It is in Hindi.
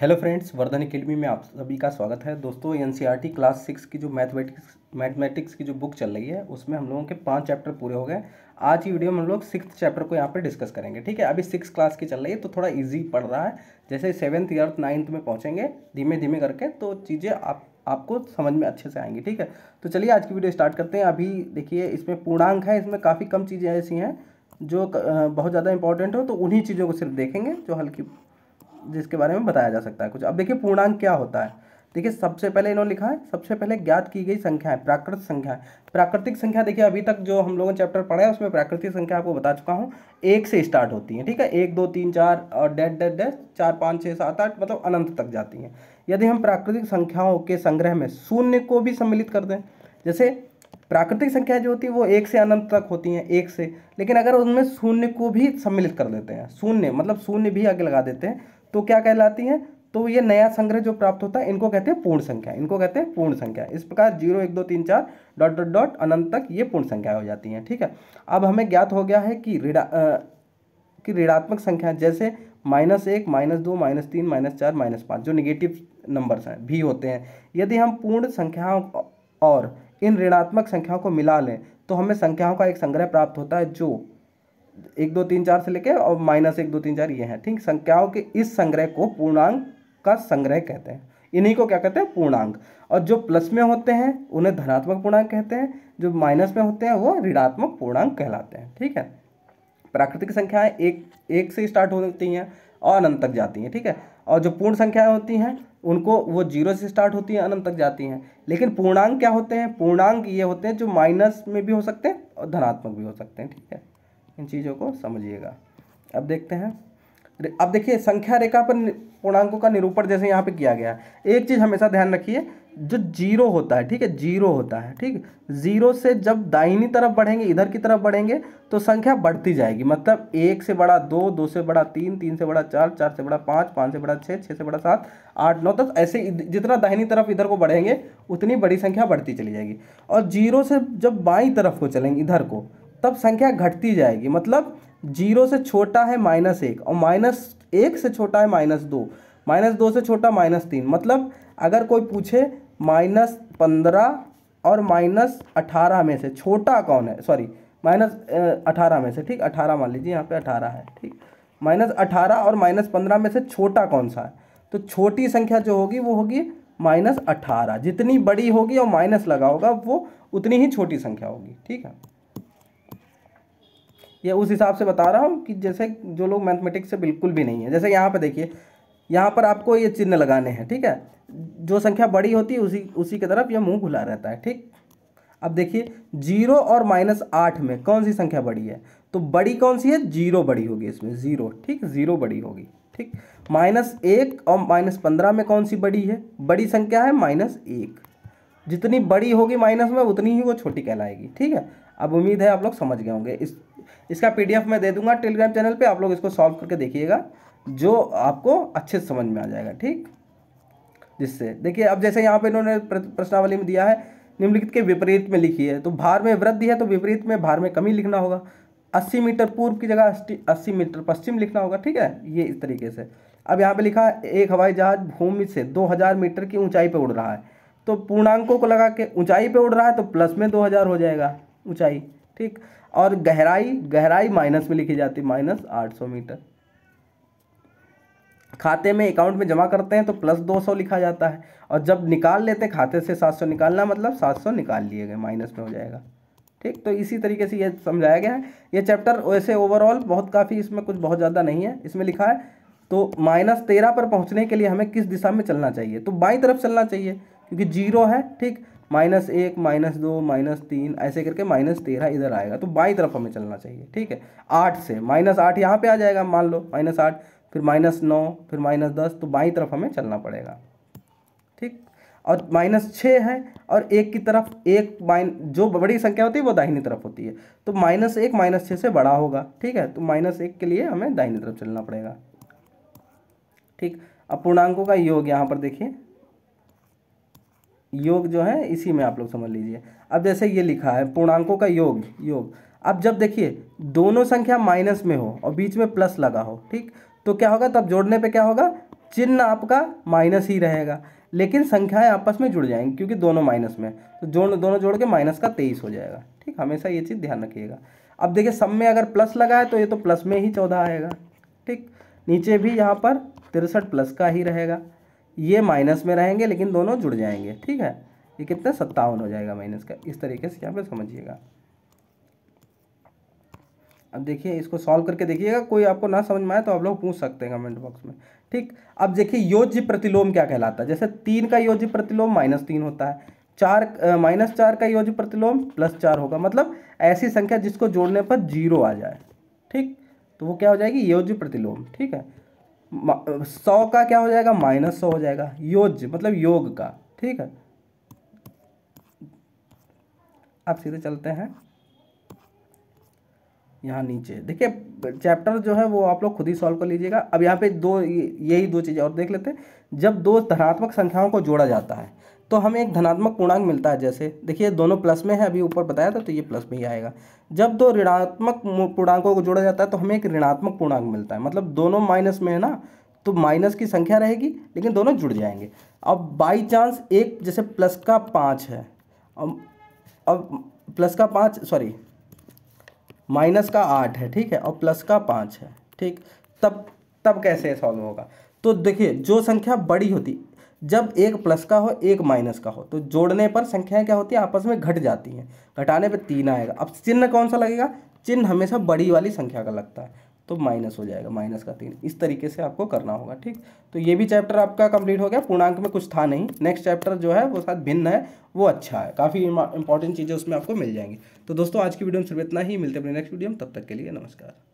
हेलो फ्रेंड्स वर्धन अकेडमी में आप सभी का स्वागत है दोस्तों एन e क्लास सिक्स की जो मैथमेटिक्स मैथमेटिक्स की जो बुक चल रही है उसमें हम लोगों के पांच चैप्टर पूरे हो गए आज की वीडियो में हम लोग सिक्स चैप्टर को यहाँ पे डिस्कस करेंगे ठीक है अभी सिक्स क्लास की चल रही है तो थोड़ा ईजी पड़ रहा है जैसे सेवन्थ या नाइन्थ में पहुँचेंगे धीमे धीमे करके तो चीज़ें आप आपको समझ में अच्छे से आएंगी ठीक है तो चलिए आज की वीडियो स्टार्ट करते हैं अभी देखिए इसमें पूर्णांक है इसमें काफ़ी कम चीज़ें ऐसी हैं जो बहुत ज़्यादा इंपॉर्टेंट हो तो उन्हीं चीज़ों को सिर्फ देखेंगे जो हल्की जिसके बारे में बताया जा सकता है कुछ अब देखिए पूर्णांक क्या होता है देखिए सबसे पहले इन्होंने लिखा है सबसे पहले ज्ञात की गई संख्याएं प्राकृत संख्या प्राकृतिक संख्या देखिए अभी तक जो हम लोगों ने चैप्टर पढ़ा है उसमें प्राकृतिक संख्या आपको बता चुका हूँ एक से स्टार्ट होती है ठीक है एक दो तीन चार और डेढ़ डेढ़ डेढ़ चार पाँच छः सात आठ मतलब अनंत तक जाती हैं यदि हम प्राकृतिक संख्याओं के संग्रह में शून्य को भी सम्मिलित कर दें जैसे प्राकृतिक संख्या जो होती है वो एक से अनंत तक होती हैं एक से लेकिन अगर उनमें शून्य को भी सम्मिलित कर देते हैं शून्य मतलब शून्य भी आगे लगा देते हैं तो क्या कहलाती हैं तो ये नया संग्रह जो प्राप्त होता है इनको कहते हैं पूर्ण संख्या इनको कहते हैं पूर्ण संख्या इस प्रकार जीरो एक दो तीन चार डॉट डॉट डॉट अनंत तक ये पूर्ण संख्या हो जाती हैं ठीक है अब हमें ज्ञात हो गया है कि ऋणा कि ऋणात्मक संख्या जैसे माइनस एक माइनस दो माइनस तीन माइनस चार माइनस पाँच जो निगेटिव नंबर्स हैं भी होते हैं यदि हम पूर्ण संख्याओं और इन ऋणात्मक संख्याओं को मिला लें तो हमें संख्याओं का एक संग्रह प्राप्त होता है जो एक दो तीन चार से लेके और माइनस एक दो तीन चार ये हैं ठीक संख्याओं के इस संग्रह को पूर्णांक का संग्रह कहते हैं इन्हीं को क्या कहते हैं पूर्णांक और जो प्लस में होते हैं उन्हें धनात्मक पूर्णांक कहते हैं जो माइनस में होते हैं वो ऋणात्मक पूर्णांक कहलाते हैं ठीक है प्राकृतिक संख्याएं एक एक से स्टार्ट होती हैं और अनंत तक जाती हैं ठीक है और जो पूर्ण संख्याएं होती हैं उनको वो जीरो से स्टार्ट होती हैं अनंत तक जाती हैं लेकिन पूर्णांक क्या होते हैं पूर्णांक ये होते हैं जो माइनस में भी हो सकते हैं और धनात्मक भी हो सकते हैं ठीक है इन चीज़ों को समझिएगा अब देखते हैं अब देखिए संख्या रेखा पर पूर्णांकों का निरूपण जैसे यहाँ पे किया गया है एक चीज़ हमेशा ध्यान रखिए जो जीरो होता है ठीक है जीरो होता है ठीक जीरो से जब दाहिनी तरफ बढ़ेंगे इधर की तरफ बढ़ेंगे तो संख्या बढ़ती जाएगी मतलब एक से बड़ा दो दो से बड़ा तीन तीन से बड़ा चार चार से बड़ा पाँच पाँच से बड़ा छः छः से बड़ा सात आठ नौ दस ऐसे जितना दाहिनी तरफ इधर को बढ़ेंगे उतनी बड़ी संख्या बढ़ती चली जाएगी और जीरो से जब बाई तरफ को चलेंगे इधर को तब संख्या घटती जाएगी मतलब जीरो से छोटा है माइनस एक और माइनस एक से छोटा है माइनस दो माइनस दो से छोटा माइनस तीन मतलब अगर कोई पूछे माइनस पंद्रह और माइनस अठारह में से छोटा कौन है सॉरी माइनस अठारह में से ठीक अठारह मान लीजिए यहाँ पे अठारह है ठीक माइनस अठारह और माइनस पंद्रह में से छोटा कौन सा है तो छोटी संख्या जो होगी वो होगी माइनस अठारह जितनी बड़ी होगी और माइनस लगा होगा वो उतनी ही छोटी संख्या होगी ठीक है ये उस हिसाब से बता रहा हूँ कि जैसे जो लोग मैथमेटिक्स से बिल्कुल भी नहीं है जैसे यहाँ पर देखिए यहाँ पर आपको ये चिन्ह लगाने हैं ठीक है जो संख्या बड़ी होती है उसी उसी की तरफ यह मुँह खुला रहता है ठीक अब देखिए जीरो और माइनस आठ में कौन सी संख्या बड़ी है तो बड़ी कौन सी है जीरो बड़ी होगी इसमें जीरो ठीक जीरो बड़ी होगी ठीक माइनस एक और माइनस पंद्रह में कौन सी बड़ी है बड़ी संख्या है माइनस एक जितनी बड़ी होगी माइनस में उतनी ही वो छोटी कहलाएगी ठीक है अब उम्मीद है आप लोग समझ गए होंगे इस इसका पीडीएफ मैं दे दूंगा टेलीग्राम चैनल पे आप लोग इसको सॉल्व करके देखिएगा जो आपको अच्छे से समझ में आ जाएगा ठीक जिससे देखिए अब जैसे यहाँ पे इन्होंने प्रश्नावली में दिया है निम्नलिखित के विपरीत में लिखी है तो भार में वृद्धि है तो विपरीत में भार में कमी लिखना होगा अस्सी मीटर पूर्व की जगह अस्सी मीटर पश्चिम लिखना होगा ठीक है ये इस तरीके से अब यहाँ पे लिखा है एक हवाई जहाज भूमि से दो मीटर की ऊँचाई पर उड़ रहा है तो पूर्णांकों को लगा के ऊंचाई पे उड़ रहा है तो प्लस में 2000 हो जाएगा ऊंचाई ठीक और गहराई गहराई माइनस में लिखी जाती है माइनस आठ सौ मीटर खाते में अकाउंट में जमा करते हैं तो प्लस दो सौ लिखा जाता है और जब निकाल लेते हैं खाते से सात सौ निकालना मतलब सात सौ निकाल लिए गए माइनस में हो जाएगा ठीक तो इसी तरीके से ये समझाया गया है ये चैप्टर वैसे ओवरऑल बहुत काफ़ी इसमें कुछ बहुत ज़्यादा नहीं है इसमें लिखा है तो माइनस तेरह पर पहुंचने के लिए हमें किस दिशा में चलना चाहिए तो बाई तरफ चलना चाहिए क्योंकि जीरो है ठीक माइनस एक माइनस दो माइनस तीन ऐसे करके माइनस तेरह इधर आएगा तो बाई तरफ हमें चलना चाहिए ठीक है आठ से माइनस आठ यहाँ पर आ जाएगा मान लो माइनस आठ फिर माइनस नौ फिर माइनस दस तो बाई तरफ हमें चलना पड़ेगा ठीक और माइनस छः है और एक की तरफ एक माइन जो बड़ी संख्या होती है वो दाहिनी तरफ होती है तो माइनस एक माइनस छः से बड़ा होगा ठीक है तो माइनस एक के लिए हमें दाहिनी तरफ चलना पड़ेगा ठीक अब पूर्णांकों का योग यहाँ पर देखिए योग जो है इसी में आप लोग समझ लीजिए अब जैसे ये लिखा है पूर्णांकों का योग योग अब जब देखिए दोनों संख्या माइनस में हो और बीच में प्लस लगा हो ठीक तो क्या होगा तब जोड़ने पे क्या होगा चिन्ह आपका माइनस ही रहेगा लेकिन संख्याएं आपस में जुड़ जाएंगी क्योंकि दोनों माइनस में तो जोड़ दोनों जोड़ के माइनस का तेईस हो जाएगा ठीक हमेशा ये चीज़ ध्यान रखिएगा अब देखिए सब में अगर प्लस लगा है तो ये तो प्लस में ही चौदह आएगा ठीक नीचे भी यहाँ पर तिरसठ प्लस का ही रहेगा ये माइनस में रहेंगे लेकिन दोनों जुड़ जाएंगे ठीक है ये कितना सत्तावन हो जाएगा माइनस का इस तरीके से यहाँ पे समझिएगा अब देखिए इसको सॉल्व करके देखिएगा कोई आपको ना समझ में आए तो आप लोग पूछ सकते हैं कमेंट बॉक्स में ठीक अब देखिए योज्य प्रतिलोम क्या कहलाता है जैसे तीन का योज्य प्रतिलोम माइनस तीन होता है चार माइनस चार का योज्य प्रतिलोम प्लस चार होगा मतलब ऐसी संख्या जिसको जोड़ने पर जीरो आ जाए ठीक तो वो क्या हो जाएगी योज्य प्रतिलोम ठीक है सौ का क्या हो जाएगा माइनस सौ हो जाएगा योज मतलब योग का ठीक है आप सीधे चलते हैं यहाँ नीचे देखिए चैप्टर जो है वो आप लोग खुद ही सॉल्व कर लीजिएगा अब यहाँ पे दो यही दो चीज़ें और देख लेते हैं जब दो धनात्मक संख्याओं को जोड़ा जाता है तो हमें एक धनात्मक पूर्णांक मिलता है जैसे देखिए दोनों प्लस में है अभी ऊपर बताया था तो ये प्लस में ही आएगा जब दो ऋणात्मक पूर्णांकों को जोड़ा जाता है तो हमें एक ऋणात्मक पूर्णांक मिलता है मतलब दोनों माइनस में है ना तो माइनस की संख्या रहेगी लेकिन दोनों जुड़ जाएंगे अब बाई चांस एक जैसे प्लस का पाँच है अब अब प्लस का पाँच सॉरी माइनस का आठ है ठीक है और प्लस का पाँच है ठीक तब तब कैसे सॉल्व होगा तो देखिए जो संख्या बड़ी होती जब एक प्लस का हो एक माइनस का हो तो जोड़ने पर संख्याएं क्या होती हैं आपस में घट जाती हैं घटाने पर तीन आएगा अब चिन्ह कौन सा लगेगा चिन्ह हमेशा बड़ी वाली संख्या का लगता है तो माइनस हो जाएगा माइनस का तीन इस तरीके से आपको करना होगा ठीक तो ये भी चैप्टर आपका कंप्लीट हो गया पूर्णांक में कुछ था नहीं नेक्स्ट चैप्टर जो है वो साथ भिन्न है वो अच्छा है काफ़ी इंपॉर्टेंट चीज़ें उसमें आपको मिल जाएंगी तो दोस्तों आज की वीडियो में सिर्फ इतना ही मिलते हैं अपने नेक्स्ट वीडियो में तब तक के लिए नमस्कार